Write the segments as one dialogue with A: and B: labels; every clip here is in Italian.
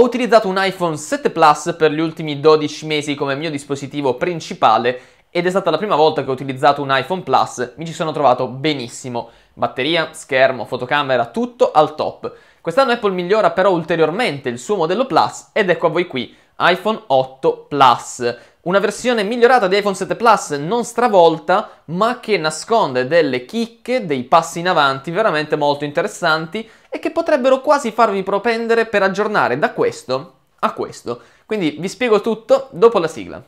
A: Ho utilizzato un iPhone 7 Plus per gli ultimi 12 mesi come mio dispositivo principale ed è stata la prima volta che ho utilizzato un iPhone Plus, mi ci sono trovato benissimo. Batteria, schermo, fotocamera, tutto al top. Quest'anno Apple migliora però ulteriormente il suo modello Plus ed ecco a voi qui iPhone 8 Plus. Una versione migliorata di iPhone 7 Plus non stravolta, ma che nasconde delle chicche, dei passi in avanti veramente molto interessanti potrebbero quasi farvi propendere per aggiornare da questo a questo. Quindi vi spiego tutto dopo la sigla.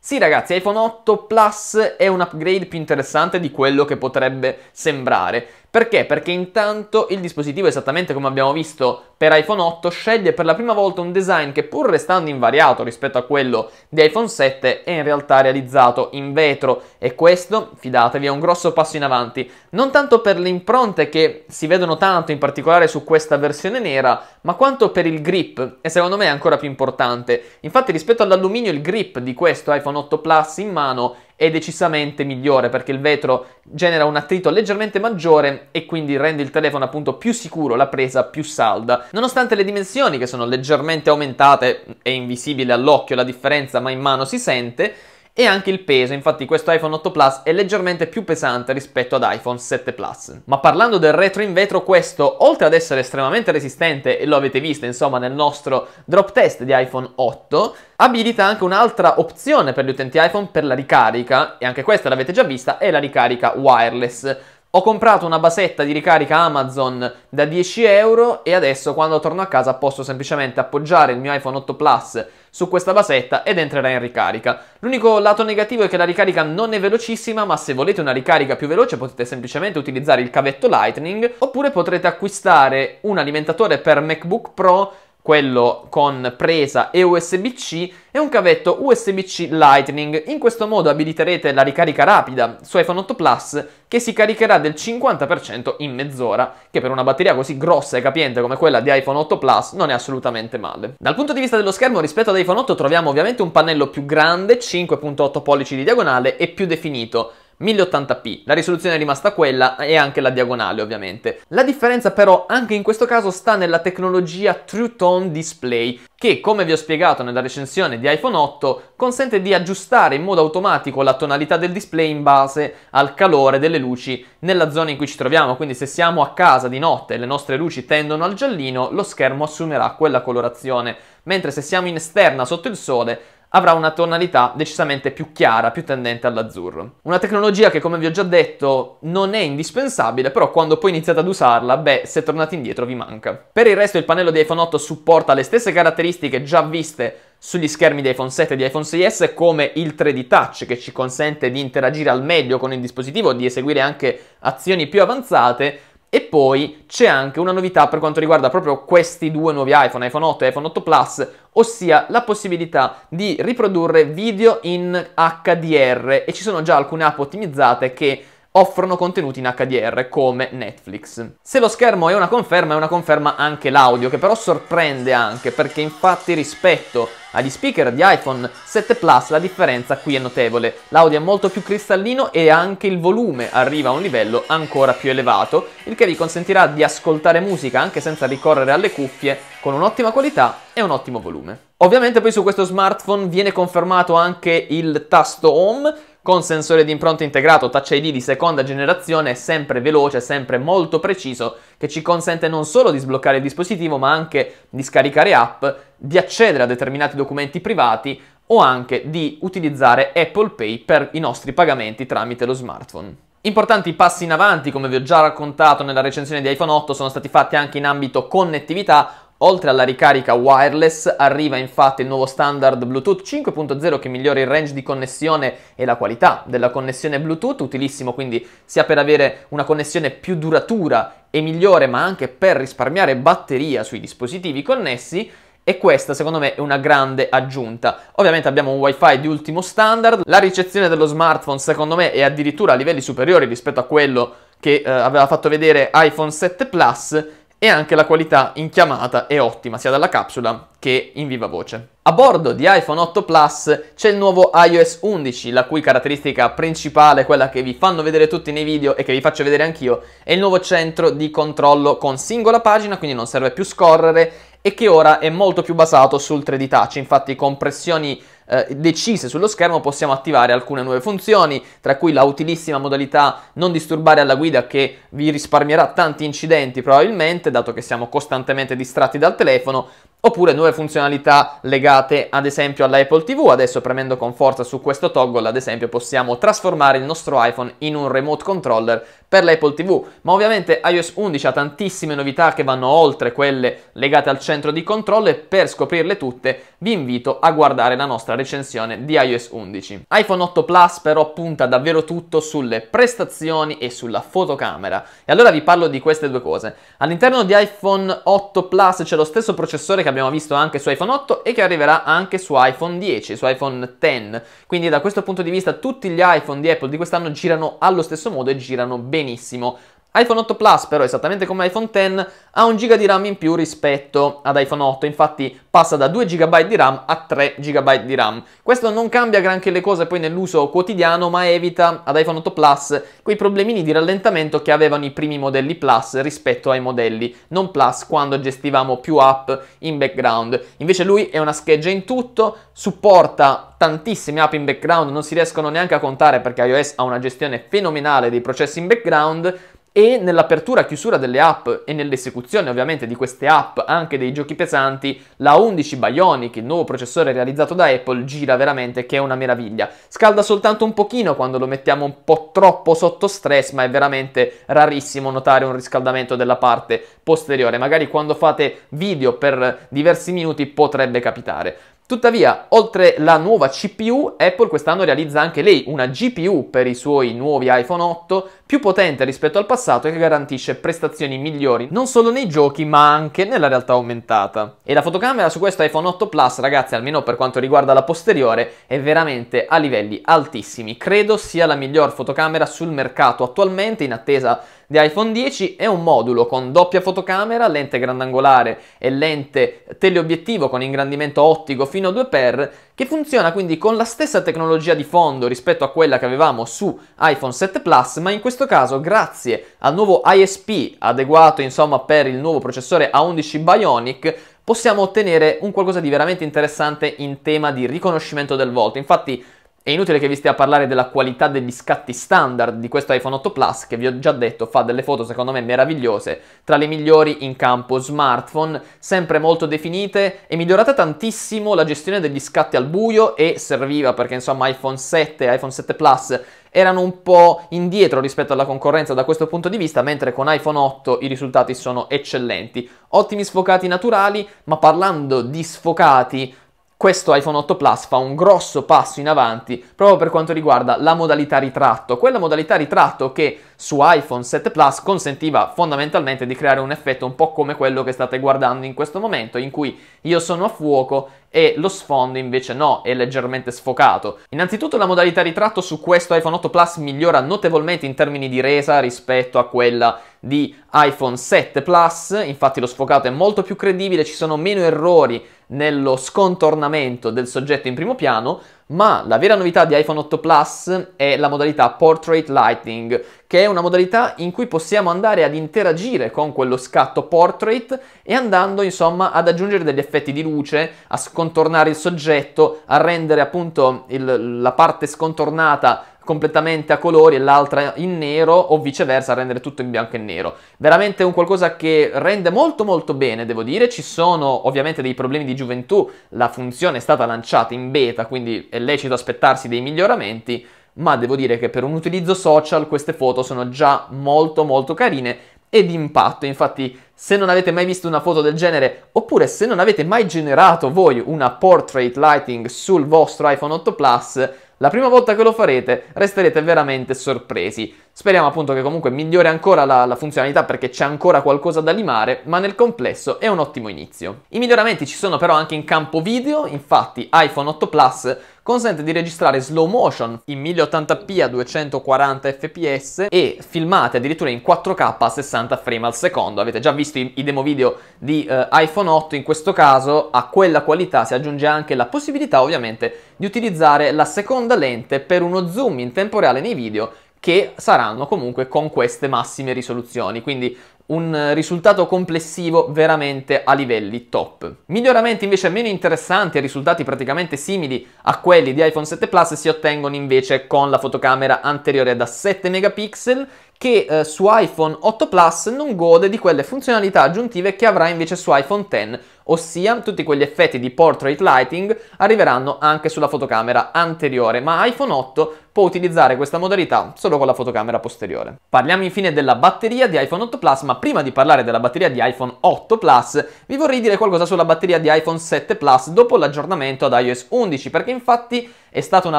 A: Sì ragazzi, iPhone 8 Plus è un upgrade più interessante di quello che potrebbe sembrare. Perché? Perché intanto il dispositivo, esattamente come abbiamo visto per iPhone 8 sceglie per la prima volta un design che pur restando invariato rispetto a quello di iPhone 7 è in realtà realizzato in vetro e questo, fidatevi, è un grosso passo in avanti, non tanto per le impronte che si vedono tanto in particolare su questa versione nera, ma quanto per il grip e secondo me è ancora più importante. Infatti rispetto all'alluminio il grip di questo iPhone 8 Plus in mano è decisamente migliore perché il vetro genera un attrito leggermente maggiore e quindi rende il telefono appunto più sicuro, la presa più salda. Nonostante le dimensioni che sono leggermente aumentate, è invisibile all'occhio la differenza ma in mano si sente, e anche il peso, infatti questo iPhone 8 Plus è leggermente più pesante rispetto ad iPhone 7 Plus. Ma parlando del retro in vetro, questo, oltre ad essere estremamente resistente, e lo avete visto insomma nel nostro drop test di iPhone 8, abilita anche un'altra opzione per gli utenti iPhone per la ricarica, e anche questa l'avete già vista, è la ricarica wireless. Ho comprato una basetta di ricarica Amazon da 10 euro e adesso quando torno a casa posso semplicemente appoggiare il mio iPhone 8 Plus su questa basetta ed entrerà in ricarica. L'unico lato negativo è che la ricarica non è velocissima, ma se volete una ricarica più veloce potete semplicemente utilizzare il cavetto Lightning oppure potrete acquistare un alimentatore per MacBook Pro quello con presa e USB-C e un cavetto USB-C Lightning. In questo modo abiliterete la ricarica rapida su iPhone 8 Plus che si caricherà del 50% in mezz'ora, che per una batteria così grossa e capiente come quella di iPhone 8 Plus non è assolutamente male. Dal punto di vista dello schermo rispetto ad iPhone 8 troviamo ovviamente un pannello più grande, 5.8 pollici di diagonale e più definito, 1080p. La risoluzione è rimasta quella e anche la diagonale ovviamente. La differenza però anche in questo caso sta nella tecnologia True Tone Display che come vi ho spiegato nella recensione di iPhone 8 consente di aggiustare in modo automatico la tonalità del display in base al calore delle luci nella zona in cui ci troviamo, quindi se siamo a casa di notte e le nostre luci tendono al giallino lo schermo assumerà quella colorazione, mentre se siamo in esterna sotto il sole avrà una tonalità decisamente più chiara, più tendente all'azzurro. Una tecnologia che come vi ho già detto non è indispensabile, però quando poi iniziate ad usarla, beh, se tornate indietro vi manca. Per il resto il pannello di iPhone 8 supporta le stesse caratteristiche già viste sugli schermi di iPhone 7 e di iPhone 6S come il 3D Touch che ci consente di interagire al meglio con il dispositivo, di eseguire anche azioni più avanzate e poi c'è anche una novità per quanto riguarda proprio questi due nuovi iPhone, iPhone 8 e iPhone 8 Plus, ossia la possibilità di riprodurre video in HDR e ci sono già alcune app ottimizzate che offrono contenuti in HDR come Netflix. Se lo schermo è una conferma, è una conferma anche l'audio, che però sorprende anche perché infatti rispetto agli speaker di iPhone 7 Plus la differenza qui è notevole. L'audio è molto più cristallino e anche il volume arriva a un livello ancora più elevato, il che vi consentirà di ascoltare musica anche senza ricorrere alle cuffie con un'ottima qualità e un ottimo volume. Ovviamente poi su questo smartphone viene confermato anche il tasto home con sensore di impronta integrato Touch ID di seconda generazione, sempre veloce, sempre molto preciso, che ci consente non solo di sbloccare il dispositivo, ma anche di scaricare app, di accedere a determinati documenti privati o anche di utilizzare Apple Pay per i nostri pagamenti tramite lo smartphone. Importanti passi in avanti, come vi ho già raccontato nella recensione di iPhone 8, sono stati fatti anche in ambito connettività, Oltre alla ricarica wireless arriva infatti il nuovo standard Bluetooth 5.0 che migliora il range di connessione e la qualità della connessione Bluetooth, utilissimo quindi sia per avere una connessione più duratura e migliore ma anche per risparmiare batteria sui dispositivi connessi e questa secondo me è una grande aggiunta. Ovviamente abbiamo un wifi di ultimo standard, la ricezione dello smartphone secondo me è addirittura a livelli superiori rispetto a quello che eh, aveva fatto vedere iPhone 7 Plus e anche la qualità in chiamata è ottima sia dalla capsula che in viva voce. A bordo di iPhone 8 Plus c'è il nuovo iOS 11, la cui caratteristica principale, quella che vi fanno vedere tutti nei video e che vi faccio vedere anch'io, è il nuovo centro di controllo con singola pagina, quindi non serve più scorrere e che ora è molto più basato sul 3D touch, infatti con pressioni eh, decise sullo schermo possiamo attivare alcune nuove funzioni, tra cui la utilissima modalità non disturbare alla guida che vi risparmierà tanti incidenti probabilmente, dato che siamo costantemente distratti dal telefono, Oppure nuove funzionalità legate ad esempio all'Apple TV, adesso premendo con forza su questo toggle ad esempio possiamo trasformare il nostro iPhone in un remote controller per l'Apple TV, ma ovviamente iOS 11 ha tantissime novità che vanno oltre quelle legate al centro di controllo e per scoprirle tutte vi invito a guardare la nostra recensione di iOS 11. iPhone 8 Plus però punta davvero tutto sulle prestazioni e sulla fotocamera e allora vi parlo di queste due cose. All'interno di iPhone 8 Plus c'è lo stesso processore che abbiamo visto anche su iPhone 8 e che arriverà anche su iPhone 10, su iPhone 10. Quindi da questo punto di vista tutti gli iPhone di Apple di quest'anno girano allo stesso modo e girano benissimo iPhone 8 Plus però esattamente come iPhone X ha un giga di RAM in più rispetto ad iPhone 8, infatti passa da 2 GB di RAM a 3 GB di RAM. Questo non cambia granché le cose poi nell'uso quotidiano, ma evita ad iPhone 8 Plus quei problemini di rallentamento che avevano i primi modelli Plus rispetto ai modelli non Plus quando gestivamo più app in background. Invece lui è una scheggia in tutto, supporta tantissime app in background, non si riescono neanche a contare perché iOS ha una gestione fenomenale dei processi in background e nell'apertura e chiusura delle app e nell'esecuzione ovviamente di queste app anche dei giochi pesanti, la 11 Bionic, il nuovo processore realizzato da Apple, gira veramente che è una meraviglia. Scalda soltanto un pochino quando lo mettiamo un po' troppo sotto stress, ma è veramente rarissimo notare un riscaldamento della parte posteriore. Magari quando fate video per diversi minuti potrebbe capitare. Tuttavia, oltre la nuova CPU, Apple quest'anno realizza anche lei una GPU per i suoi nuovi iPhone 8, più potente rispetto al passato e che garantisce prestazioni migliori non solo nei giochi ma anche nella realtà aumentata. E la fotocamera su questo iPhone 8 Plus, ragazzi, almeno per quanto riguarda la posteriore, è veramente a livelli altissimi. Credo sia la miglior fotocamera sul mercato attualmente in attesa di iPhone 10 è un modulo con doppia fotocamera, lente grandangolare e lente teleobiettivo con ingrandimento ottico fino a 2x che funziona quindi con la stessa tecnologia di fondo rispetto a quella che avevamo su iPhone 7 Plus, ma in questo caso grazie al nuovo ISP adeguato insomma per il nuovo processore A11 Bionic possiamo ottenere un qualcosa di veramente interessante in tema di riconoscimento del volto. Infatti è inutile che vi stia a parlare della qualità degli scatti standard di questo iPhone 8 Plus che vi ho già detto fa delle foto secondo me meravigliose, tra le migliori in campo smartphone, sempre molto definite e migliorata tantissimo la gestione degli scatti al buio e serviva perché insomma iPhone 7 e iPhone 7 Plus erano un po' indietro rispetto alla concorrenza da questo punto di vista, mentre con iPhone 8 i risultati sono eccellenti. Ottimi sfocati naturali, ma parlando di sfocati questo iPhone 8 Plus fa un grosso passo in avanti proprio per quanto riguarda la modalità ritratto, quella modalità ritratto che su iPhone 7 Plus consentiva fondamentalmente di creare un effetto un po' come quello che state guardando in questo momento, in cui io sono a fuoco e lo sfondo invece no, è leggermente sfocato. Innanzitutto la modalità ritratto su questo iPhone 8 Plus migliora notevolmente in termini di resa rispetto a quella di iPhone 7 Plus, infatti lo sfocato è molto più credibile, ci sono meno errori nello scontornamento del soggetto in primo piano, ma la vera novità di iPhone 8 Plus è la modalità Portrait Lighting, che è una modalità in cui possiamo andare ad interagire con quello scatto portrait e andando insomma ad aggiungere degli effetti di luce, a scontornare il soggetto, a rendere appunto il, la parte scontornata completamente a colori e l'altra in nero o viceversa rendere tutto in bianco e nero. Veramente un qualcosa che rende molto molto bene, devo dire. Ci sono ovviamente dei problemi di gioventù la funzione è stata lanciata in beta, quindi è lecito aspettarsi dei miglioramenti, ma devo dire che per un utilizzo social queste foto sono già molto molto carine e di impatto. Infatti, se non avete mai visto una foto del genere, oppure se non avete mai generato voi una portrait lighting sul vostro iPhone 8 Plus, la prima volta che lo farete resterete veramente sorpresi. Speriamo appunto che comunque migliori ancora la, la funzionalità perché c'è ancora qualcosa da limare, ma nel complesso è un ottimo inizio. I miglioramenti ci sono però anche in campo video, infatti iPhone 8 Plus consente di registrare slow motion in 1080p a 240 fps e filmate addirittura in 4K a 60 frame al secondo. Avete già visto i, i demo video di eh, iPhone 8, in questo caso a quella qualità si aggiunge anche la possibilità ovviamente di utilizzare la seconda lente per uno zoom in tempo reale nei video che saranno comunque con queste massime risoluzioni, quindi un risultato complessivo veramente a livelli top. Miglioramenti invece meno interessanti e risultati praticamente simili a quelli di iPhone 7 Plus si ottengono invece con la fotocamera anteriore da 7 megapixel che eh, su iPhone 8 Plus non gode di quelle funzionalità aggiuntive che avrà invece su iPhone X ossia tutti quegli effetti di portrait lighting arriveranno anche sulla fotocamera anteriore, ma iPhone 8 può utilizzare questa modalità solo con la fotocamera posteriore. Parliamo infine della batteria di iPhone 8 Plus, ma prima di parlare della batteria di iPhone 8 Plus, vi vorrei dire qualcosa sulla batteria di iPhone 7 Plus dopo l'aggiornamento ad iOS 11, perché infatti è stata una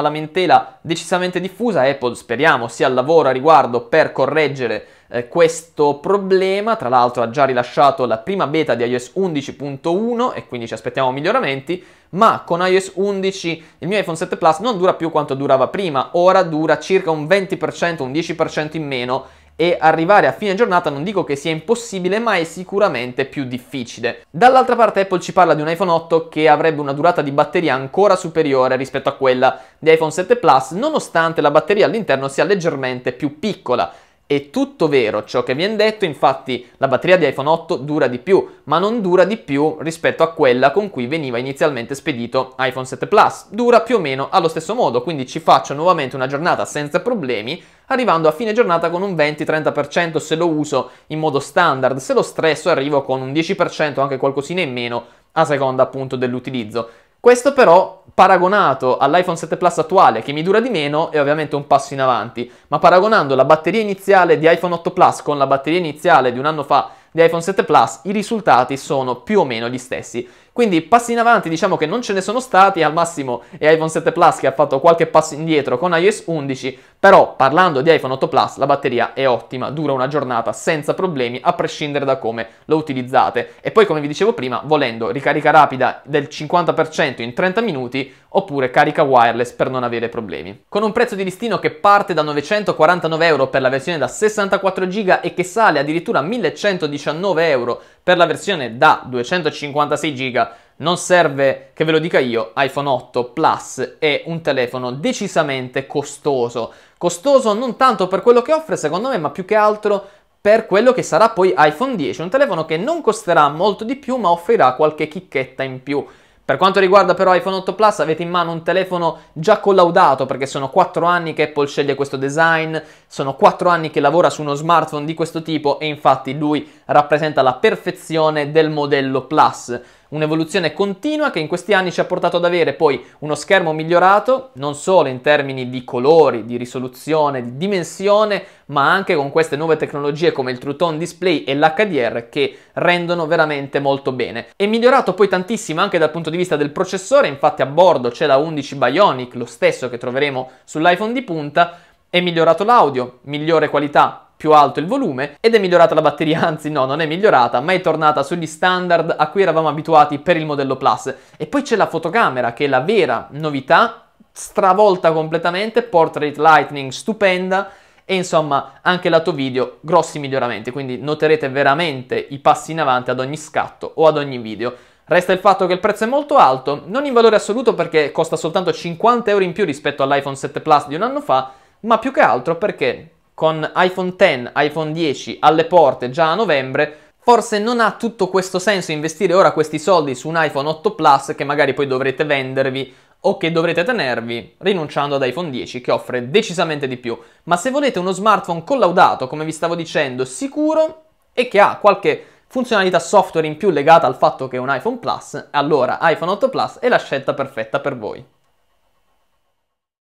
A: lamentela decisamente diffusa, Apple speriamo sia al lavoro a riguardo per correggere eh, questo problema, tra l'altro ha già rilasciato la prima beta di iOS 11.1 e quindi ci aspettiamo miglioramenti, ma con iOS 11 il mio iPhone 7 Plus non dura più quanto durava prima, ora dura circa un 20%, un 10% in meno e arrivare a fine giornata non dico che sia impossibile, ma è sicuramente più difficile. Dall'altra parte Apple ci parla di un iPhone 8 che avrebbe una durata di batteria ancora superiore rispetto a quella di iPhone 7 Plus, nonostante la batteria all'interno sia leggermente più piccola. È tutto vero ciò che viene detto, infatti la batteria di iPhone 8 dura di più, ma non dura di più rispetto a quella con cui veniva inizialmente spedito iPhone 7 Plus. Dura più o meno allo stesso modo, quindi ci faccio nuovamente una giornata senza problemi, arrivando a fine giornata con un 20-30% se lo uso in modo standard, se lo stresso arrivo con un 10% anche qualcosina in meno a seconda appunto dell'utilizzo. Questo però paragonato all'iPhone 7 Plus attuale che mi dura di meno è ovviamente un passo in avanti, ma paragonando la batteria iniziale di iPhone 8 Plus con la batteria iniziale di un anno fa di iPhone 7 Plus, i risultati sono più o meno gli stessi. Quindi passi in avanti diciamo che non ce ne sono stati, al massimo è iPhone 7 Plus che ha fatto qualche passo indietro con iOS 11, però parlando di iPhone 8 Plus la batteria è ottima, dura una giornata senza problemi a prescindere da come lo utilizzate. E poi come vi dicevo prima, volendo ricarica rapida del 50% in 30 minuti oppure carica wireless per non avere problemi. Con un prezzo di listino che parte da 949 euro per la versione da 64 GB e che sale addirittura a 1119 euro per la versione da 256 GB non serve che ve lo dica io, iPhone 8 Plus è un telefono decisamente costoso. Costoso non tanto per quello che offre secondo me, ma più che altro per quello che sarà poi iPhone 10, un telefono che non costerà molto di più ma offrirà qualche chicchetta in più. Per quanto riguarda però iPhone 8 Plus avete in mano un telefono già collaudato perché sono 4 anni che Apple sceglie questo design, sono 4 anni che lavora su uno smartphone di questo tipo e infatti lui rappresenta la perfezione del modello Plus un'evoluzione continua che in questi anni ci ha portato ad avere poi uno schermo migliorato, non solo in termini di colori, di risoluzione, di dimensione, ma anche con queste nuove tecnologie come il True Tone Display e l'HDR che rendono veramente molto bene. È migliorato poi tantissimo anche dal punto di vista del processore, infatti a bordo c'è la 11 Bionic, lo stesso che troveremo sull'iPhone di punta, è migliorato l'audio, migliore qualità più alto il volume ed è migliorata la batteria, anzi no, non è migliorata, ma è tornata sugli standard a cui eravamo abituati per il modello Plus. E poi c'è la fotocamera che è la vera novità, stravolta completamente, portrait lightning stupenda e insomma anche lato video grossi miglioramenti, quindi noterete veramente i passi in avanti ad ogni scatto o ad ogni video. Resta il fatto che il prezzo è molto alto, non in valore assoluto perché costa soltanto 50 euro in più rispetto all'iPhone 7 Plus di un anno fa, ma più che altro perché con iPhone X, iPhone 10 alle porte già a novembre, Forse non ha tutto questo senso investire ora questi soldi su un iPhone 8 Plus che magari poi dovrete vendervi o che dovrete tenervi rinunciando ad iPhone 10 che offre decisamente di più. Ma se volete uno smartphone collaudato, come vi stavo dicendo, sicuro e che ha qualche funzionalità software in più legata al fatto che è un iPhone Plus, allora iPhone 8 Plus è la scelta perfetta per voi.